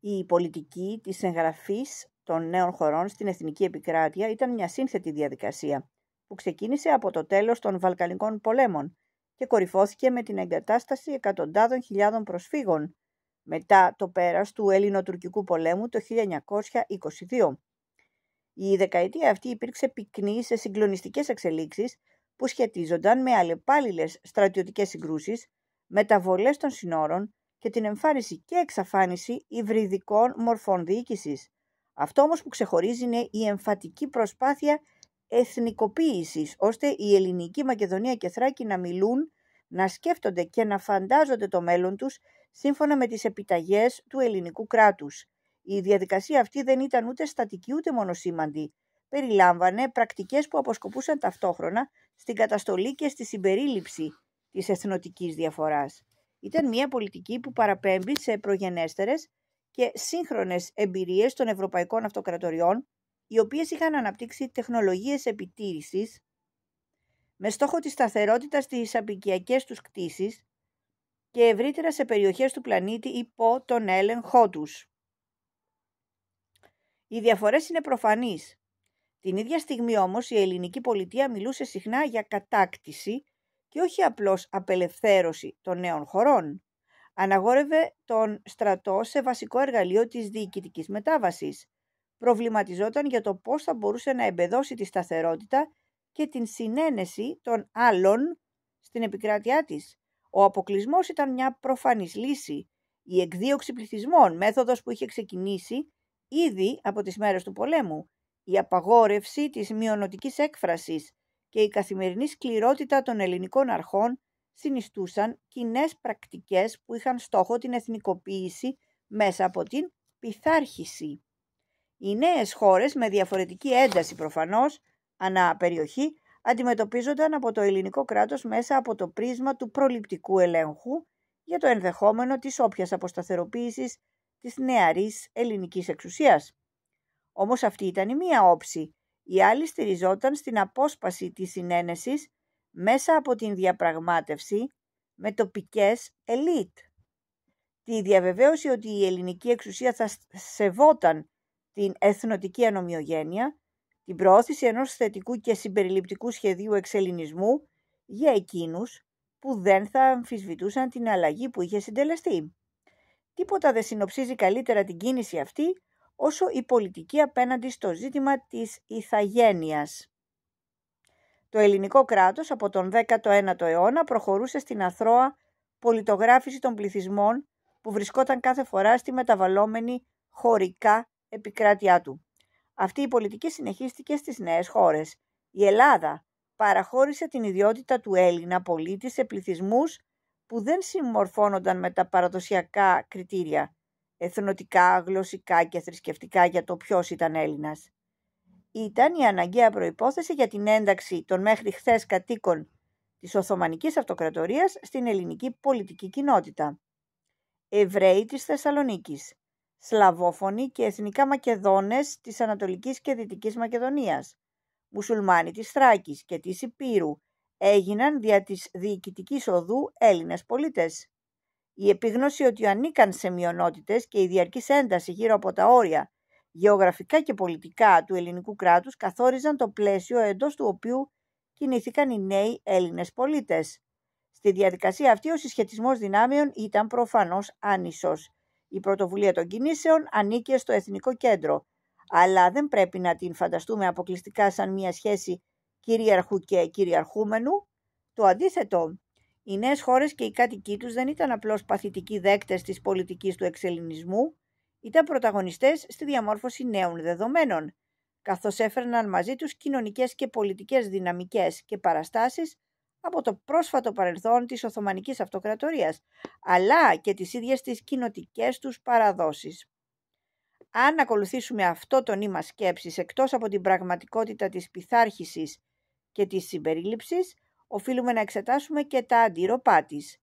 Η πολιτική της εγγραφής των νέων χωρών στην εθνική επικράτεια ήταν μια σύνθετη διαδικασία που ξεκίνησε από το τέλος των Βαλκανικών πολέμων και κορυφώθηκε με την εγκατάσταση εκατοντάδων χιλιάδων προσφύγων μετά το πέρας του ελληνοτουρκικού πολέμου το 1922. Η δεκαετία αυτή υπήρξε πυκνή σε συγκλονιστικές εξελίξεις που σχετίζονταν με αλλεπάλληλες στρατιωτικές συγκρούσεις, μεταβολές των συνόρων, και την εμφάνιση και εξαφάνιση υβριδικών μορφών διοίκησης. Αυτό όμως που ξεχωρίζει είναι η εμφατική προσπάθεια εθνικοποίησης, ώστε η ελληνική Μακεδονία και Θράκη να μιλούν, να σκέφτονται και να φαντάζονται το μέλλον τους σύμφωνα με τις επιταγές του ελληνικού κράτους. Η διαδικασία αυτή δεν ήταν ούτε στατική ούτε μονοσήμαντη. Περιλάμβανε πρακτικές που αποσκοπούσαν ταυτόχρονα στην καταστολή και στη συμπερίληψη της εθνοτικής διαφοράς ήταν μια πολιτική που παραπέμπει σε προγενέστερες και σύγχρονες εμπειρίες των ευρωπαϊκών αυτοκρατοριών, οι οποίες είχαν αναπτύξει τεχνολογίες επιτήρησης με στόχο τη σταθερότητα στις απικιακές τους κτήσεις και ευρύτερα σε περιοχές του πλανήτη υπό τον έλεγχό τους. Οι διαφορές είναι προφανείς. Την ίδια στιγμή όμως η ελληνική πολιτεία μιλούσε συχνά για κατάκτηση και όχι απλώς απελευθέρωση των νέων χωρών. Αναγόρευε τον στρατό σε βασικό εργαλείο της διοικητικής μετάβασης. Προβληματιζόταν για το πώς θα μπορούσε να εμπεδώσει τη σταθερότητα και την συνένεση των άλλων στην επικράτειά της. Ο αποκλεισμός ήταν μια προφανής λύση. Η εκδίωξη πληθυσμών, μέθοδος που είχε ξεκινήσει ήδη από τις μέρες του πολέμου. Η απαγόρευση της μειονοτικής έκφρασης, και η καθημερινή σκληρότητα των ελληνικών αρχών συνιστούσαν κοινές πρακτικές που είχαν στόχο την εθνικοποίηση μέσα από την πειθάρχηση. Οι νέες χώρες με διαφορετική ένταση προφανώς, ανά περιοχή, αντιμετωπίζονταν από το ελληνικό κράτος μέσα από το πρίσμα του προληπτικού ελέγχου για το ενδεχόμενο της όποιας αποσταθεροποίησης της νεαρής ελληνικής εξουσίας. Όμως αυτή ήταν η μία όψη η άλλη στηριζόταν στην απόσπαση της συνένεσης μέσα από την διαπραγμάτευση με τοπικές ελίτ. Τη διαβεβαίωση ότι η ελληνική εξουσία θα σεβόταν την εθνοτική ανομοιογένεια, την προώθηση ενός θετικού και συμπεριληπτικού σχεδίου εξελινισμού για εκείνους που δεν θα αμφισβητούσαν την αλλαγή που είχε συντελεστεί. Τίποτα δεν συνοψίζει καλύτερα την κίνηση αυτή όσο η πολιτική απέναντι στο ζήτημα της ηθαγένειας. Το ελληνικό κράτος από τον 19ο αιώνα προχωρούσε στην αθρώα πολιτογράφηση των πληθυσμών που βρισκόταν κάθε φορά στη μεταβαλλόμενη χωρικά επικράτειά του. Αυτή η πολιτική συνεχίστηκε στις νέες χώρες. Η Ελλάδα παραχώρησε την ιδιότητα του Έλληνα πολίτη σε πληθυσμούς που δεν συμμορφώνονταν με τα παραδοσιακά κριτήρια εθνοτικά, γλωσσικά και θρησκευτικά για το ποιος ήταν Έλληνας. Ήταν η αναγκαία προπόθεση για την ένταξη των μέχρι χθες κατοίκων της Οθωμανικής Αυτοκρατορίας στην ελληνική πολιτική κοινότητα. Εβραίοι της Θεσσαλονίκης, Σλαβόφωνοι και εθνικά Μακεδόνες της Ανατολικής και Δυτικής Μακεδονίας Μουσουλμάνοι της Θράκης και της Υπήρου έγιναν δια της διοικητικής οδού Έλληνες πολίτες. Η επίγνωση ότι ανήκαν σε μειονότητες και η διαρκής ένταση γύρω από τα όρια γεωγραφικά και πολιτικά του ελληνικού κράτους καθόριζαν το πλαίσιο εντός του οποίου κινήθηκαν οι νέοι Έλληνες πολίτες. Στη διαδικασία αυτή ο συσχετισμός δυνάμεων ήταν προφανώς άνισος. Η πρωτοβουλία των κινήσεων ανήκε στο Εθνικό Κέντρο, αλλά δεν πρέπει να την φανταστούμε αποκλειστικά σαν μια σχέση κυρίαρχου και κυριαρχούμενου. Το αντίθετο, οι νέες χώρες και οι κάτοικοί τους δεν ήταν απλώς παθητικοί δέκτες της πολιτικής του εξελινισμού, ήταν πρωταγωνιστές στη διαμόρφωση νέων δεδομένων, καθώς έφερναν μαζί τους κοινωνικές και πολιτικές δυναμικές και παραστάσεις από το πρόσφατο παρελθόν της Οθωμανικής Αυτοκρατορίας, αλλά και τις ίδιες τις κοινοτικές τους παραδόσεις. Αν ακολουθήσουμε αυτό το νήμα σκέψης εκτός από την πραγματικότητα της πειθάρχησης και της συμπερίληψης, οφείλουμε να εξετάσουμε και τα αντίρροπά της.